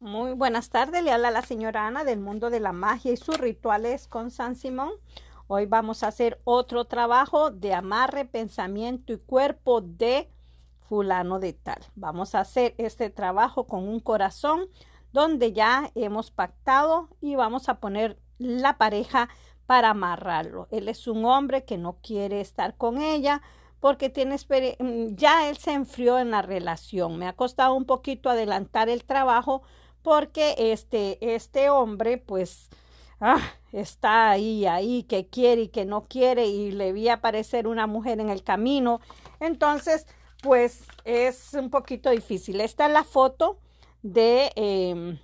Muy buenas tardes, le habla la señora Ana del mundo de la magia y sus rituales con San Simón. Hoy vamos a hacer otro trabajo de amarre, pensamiento y cuerpo de fulano de tal. Vamos a hacer este trabajo con un corazón donde ya hemos pactado y vamos a poner la pareja para amarrarlo. Él es un hombre que no quiere estar con ella porque tiene mm, ya él se enfrió en la relación. Me ha costado un poquito adelantar el trabajo porque este, este hombre pues ah, está ahí, ahí, que quiere y que no quiere y le vi aparecer una mujer en el camino. Entonces, pues es un poquito difícil. Esta es la foto de... Em,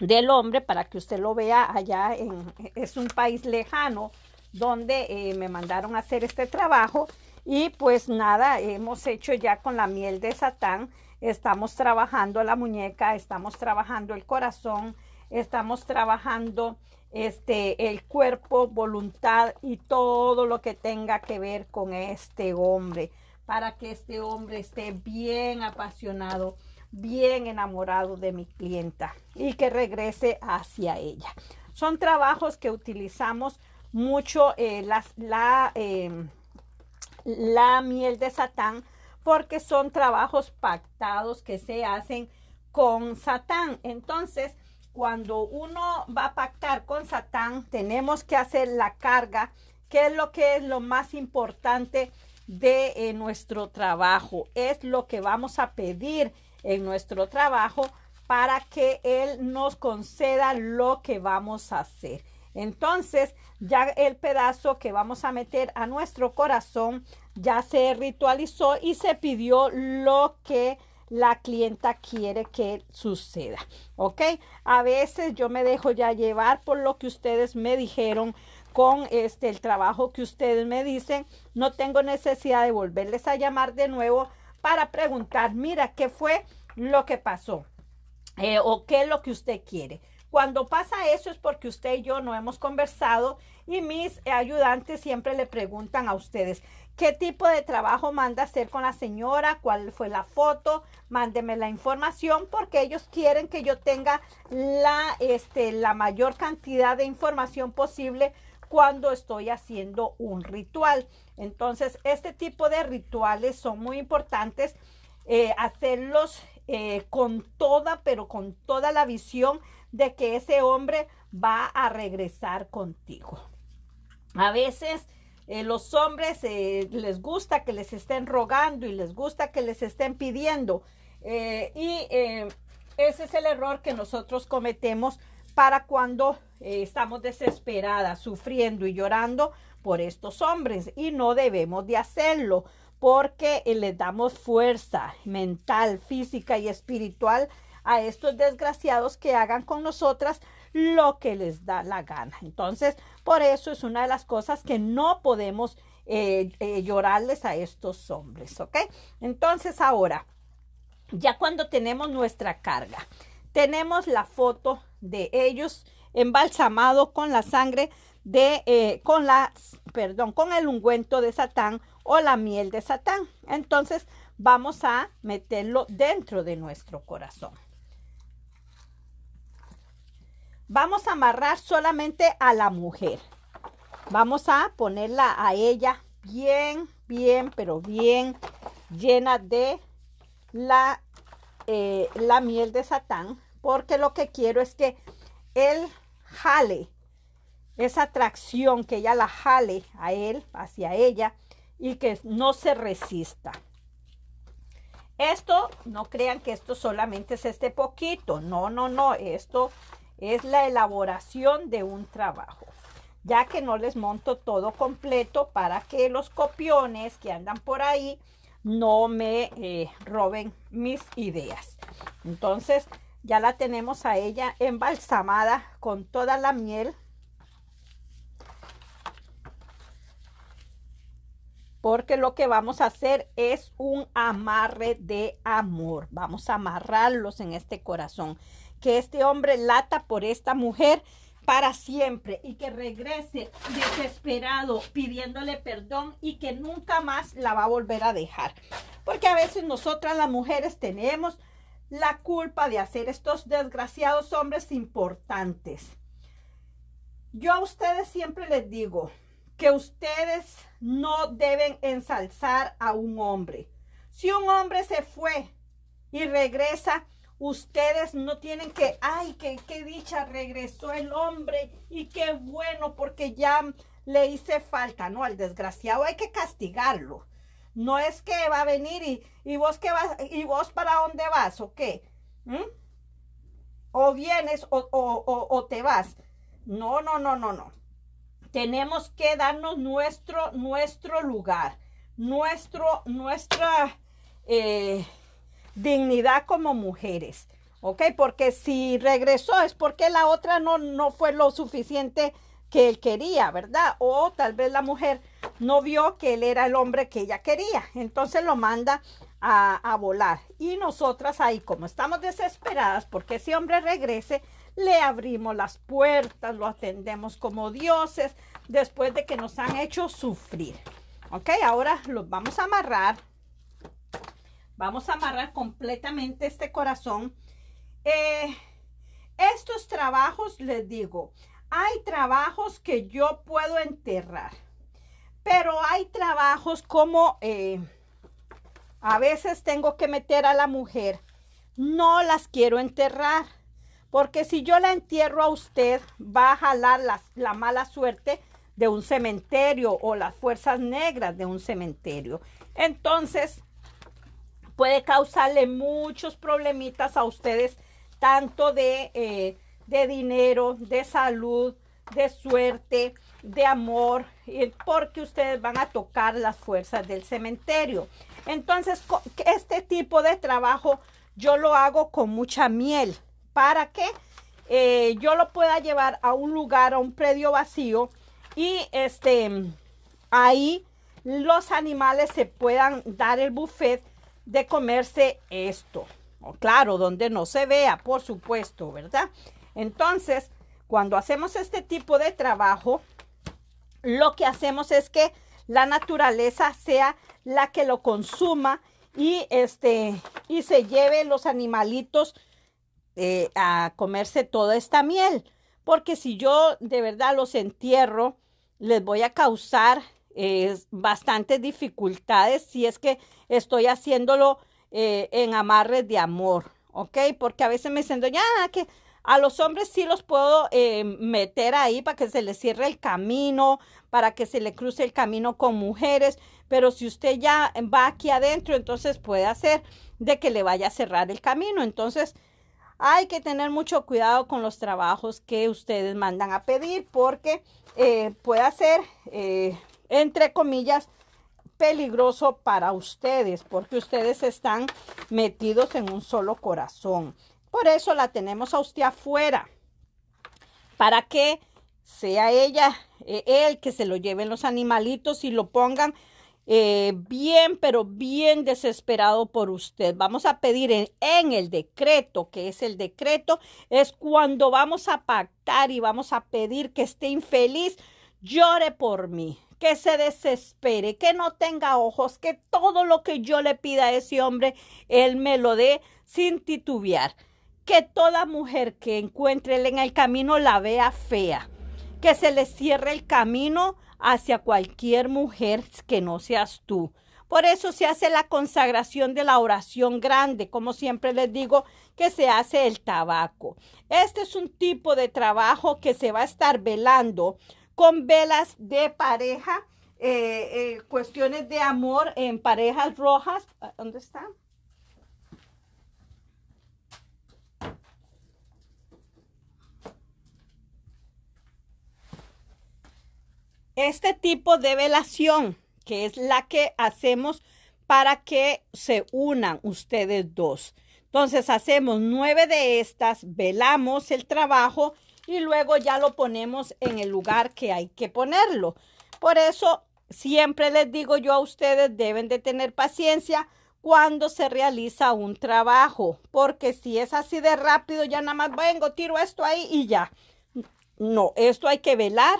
del hombre para que usted lo vea allá en, es un país lejano donde eh, me mandaron a hacer este trabajo y pues nada hemos hecho ya con la miel de satán estamos trabajando la muñeca, estamos trabajando el corazón, estamos trabajando este el cuerpo, voluntad y todo lo que tenga que ver con este hombre, para que este hombre esté bien apasionado, bien enamorado de mi clienta y que regrese hacia ella. Son trabajos que utilizamos mucho eh, las, la, em, la miel de satán porque son trabajos pactados que se hacen con Satán. Entonces, cuando uno va a pactar con Satán, tenemos que hacer la carga, que es lo que es lo más importante de eh, nuestro trabajo. Es lo que vamos a pedir en nuestro trabajo para que Él nos conceda lo que vamos a hacer. Entonces ya el pedazo que vamos a meter a nuestro corazón ya se ritualizó y se pidió lo que la clienta quiere que suceda. ¿Ok? A veces yo me dejo ya llevar por lo que ustedes me dijeron con este el trabajo que ustedes me dicen. No tengo necesidad de volverles a llamar de nuevo para preguntar, mira, ¿qué fue lo que pasó? Eh, ¿O qué es lo que usted quiere? Cuando pasa eso es porque usted y yo no hemos conversado y mis ayudantes siempre le preguntan a ustedes, ¿qué tipo de trabajo manda hacer con la señora? ¿Cuál fue la foto? Mándeme la información porque ellos quieren que yo tenga la, este, la mayor cantidad de información posible cuando estoy haciendo un ritual. Entonces, este tipo de rituales son muy importantes, eh, hacerlos eh, con toda, pero con toda la visión de que ese hombre va a regresar contigo. A veces eh, los hombres eh, les gusta que les estén rogando y les gusta que les estén pidiendo. Eh, y ese es el error que nosotros cometemos para cuando estamos desesperadas, sufriendo y llorando por estos hombres. Y no debemos de hacerlo porque les damos fuerza mental, física y espiritual a estos desgraciados que hagan con nosotras lo que les da la gana. Entonces, por eso es una de las cosas que no podemos eh, eh, llorarles a estos hombres, ¿ok? Entonces, ahora, ya cuando tenemos nuestra carga, tenemos la foto de ellos embalsamado con la sangre de, eh, con la, perdón, con el ungüento de Satán o la miel de Satán. Entonces, vamos a meterlo dentro de nuestro corazón vamos a amarrar solamente a la mujer. Vamos a ponerla a ella bien, bien, pero bien llena de la, eh, la miel de satán. Porque lo que quiero es que él jale esa atracción, que ella la jale a él, hacia ella, y que no se resista. Esto, no crean que esto solamente es este poquito, no, no, no, esto es la elaboración de un trabajo ya que no les monto todo completo para que los copiones que andan por ahí no me eh, roben mis ideas. Entonces ya la tenemos a ella embalsamada con toda la miel. Porque lo que vamos a hacer es un amarre de amor. Vamos a amarrarlos en este corazón que este hombre lata por esta mujer para siempre y que regrese desesperado pidiéndole perdón y que nunca más la va a volver a dejar. Porque a veces nosotras las mujeres tenemos la culpa de hacer estos desgraciados hombres importantes. Yo a ustedes siempre les digo que ustedes no deben ensalzar a un hombre. Si un hombre se fue y regresa, Ustedes no tienen que, ay, qué, dicha, regresó el hombre y qué bueno porque ya le hice falta. No, al desgraciado hay que castigarlo. No es que va a venir y, vos qué vas, y vos para dónde vas o qué. ¿Mm? O vienes o, te vas. No, no, no, no, no. Tenemos que darnos nuestro, nuestro lugar, nuestro, nuestra, eh, dignidad como mujeres, ¿ok? Porque si regresó es porque la otra no, no fue lo suficiente que él quería, ¿verdad? O tal vez la mujer no vio que él era el hombre que ella quería, entonces lo manda a, a volar. Y nosotras ahí, como estamos desesperadas porque si hombre regrese, le abrimos las puertas, lo atendemos como dioses después de que nos han hecho sufrir. Ok, ahora los vamos a amarrar Vamos a amarrar completamente este corazón. Eh, estos trabajos, les digo, hay trabajos que yo puedo enterrar, pero hay trabajos como eh, a veces tengo que meter a la mujer. No las quiero enterrar, porque si yo la entierro a usted, va a jalar la mala suerte de un cementerio o las fuerzas negras de un cementerio. Entonces, puede causarle muchos problemitas a ustedes, tanto de, eh, dinero, de salud, de suerte, de amor, porque ustedes van a tocar las fuerzas del cementerio. Entonces, este tipo de trabajo yo lo hago con mucha miel para que eh, yo lo pueda llevar a un lugar, a un predio vacío y este ahí los animales se puedan dar el buffet de comerse esto. O claro, donde no se vea, por supuesto, ¿verdad? Entonces, cuando hacemos este tipo de trabajo, lo que hacemos es que la naturaleza sea la que lo consuma y este y se lleve los animalitos eh, a comerse toda esta miel porque si yo de verdad los entierro les voy a causar es bastantes dificultades si es que estoy haciéndolo eh, en amarres de amor, ¿ok? Porque a veces me siento ya, ah, que a los hombres sí los puedo eh, meter ahí para que se les cierre el camino, para que se le cruce el camino con mujeres, pero si usted ya va aquí adentro, entonces puede hacer de que le vaya a cerrar el camino. Entonces, hay que tener mucho cuidado con los trabajos que ustedes mandan a pedir porque eh, puede hacer entre comillas, peligroso para ustedes, porque ustedes están metidos en un solo corazón. Por eso la tenemos a usted afuera, para que sea ella, el que se lo lleven los animalitos y lo pongan eh, bien, pero bien desesperado por usted. Vamos a pedir en, en, el decreto, que es el decreto, es cuando vamos a pactar y vamos a pedir que esté infeliz, llore por mí que se desespere, que no tenga ojos, que todo lo que yo le pida a ese hombre, él me lo dé sin titubear. Que toda mujer que encuentre él en el camino la vea fea. Que se le cierre el camino hacia cualquier mujer que no seas tú. Por eso se hace la consagración de la oración grande, como siempre les digo, que se hace el tabaco. Este es un tipo de trabajo que se va a estar velando con velas de pareja, eh, eh, cuestiones de amor en parejas rojas. Ah, ¿Dónde están? Este tipo de velación, que es la que hacemos para que se unan ustedes dos. Entonces hacemos nueve de estas, velamos el trabajo y luego ya lo ponemos en el lugar que hay que ponerlo. Por eso siempre les digo yo a ustedes deben de tener paciencia cuando se realiza un trabajo, porque si es así de rápido ya nada más vengo, tiro esto ahí y ya. No, esto hay que velar,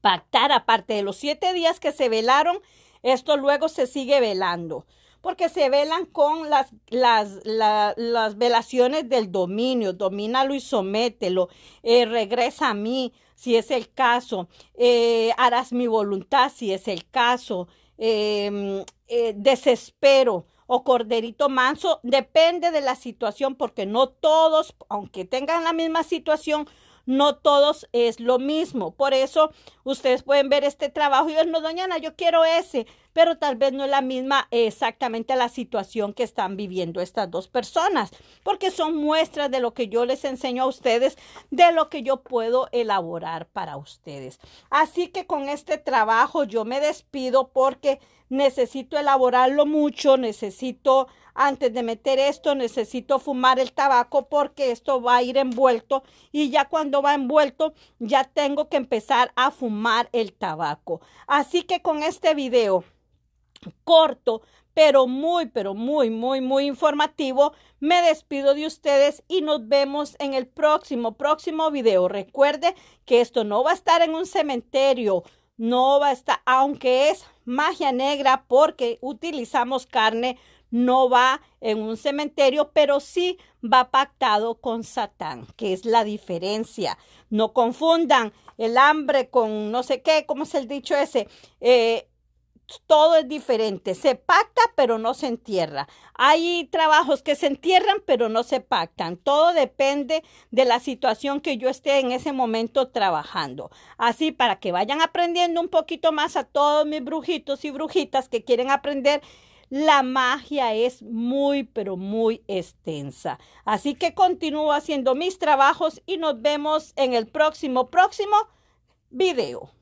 pactar, aparte de los siete días que se velaron, esto luego se sigue velando porque se velan con las, las, las velaciones del dominio, domínalo y somételo, eh, regresa a mí si es el caso, eh, harás mi voluntad si es el caso, em, eh, desespero o corderito manso, depende de la situación, porque no todos, aunque tengan la misma situación, no todos es lo mismo. Por eso ustedes pueden ver este trabajo y decir, no, doñana, yo quiero ese pero tal vez no es la misma exactamente la situación que están viviendo estas dos personas, porque son muestras de lo que yo les enseño a ustedes, de lo que yo puedo elaborar para ustedes. Así que con este trabajo yo me despido porque necesito elaborarlo mucho, necesito antes de meter esto, necesito fumar el tabaco porque esto va a ir envuelto y ya cuando va envuelto ya tengo que empezar a fumar el tabaco. Así que con este video corto, pero muy, pero muy, muy, muy informativo. Me despido de ustedes y nos vemos en el próximo, próximo video. Recuerde que esto no va a estar en un cementerio, no va a estar, aunque es magia negra porque utilizamos carne, no va en un cementerio, pero sí va pactado con Satán, que es la diferencia. No confundan el hambre con no sé qué, ¿cómo es el dicho ese? Eh, todo es diferente. Se pacta, pero no se entierra. Hay trabajos que se entierran, pero no se pactan. Todo depende de la situación que yo esté en ese momento trabajando. Así, para que vayan aprendiendo un poquito más a todos mis brujitos y brujitas que quieren aprender. La magia es muy, pero muy extensa. Así que continúo haciendo mis trabajos y nos vemos en el próximo, próximo video.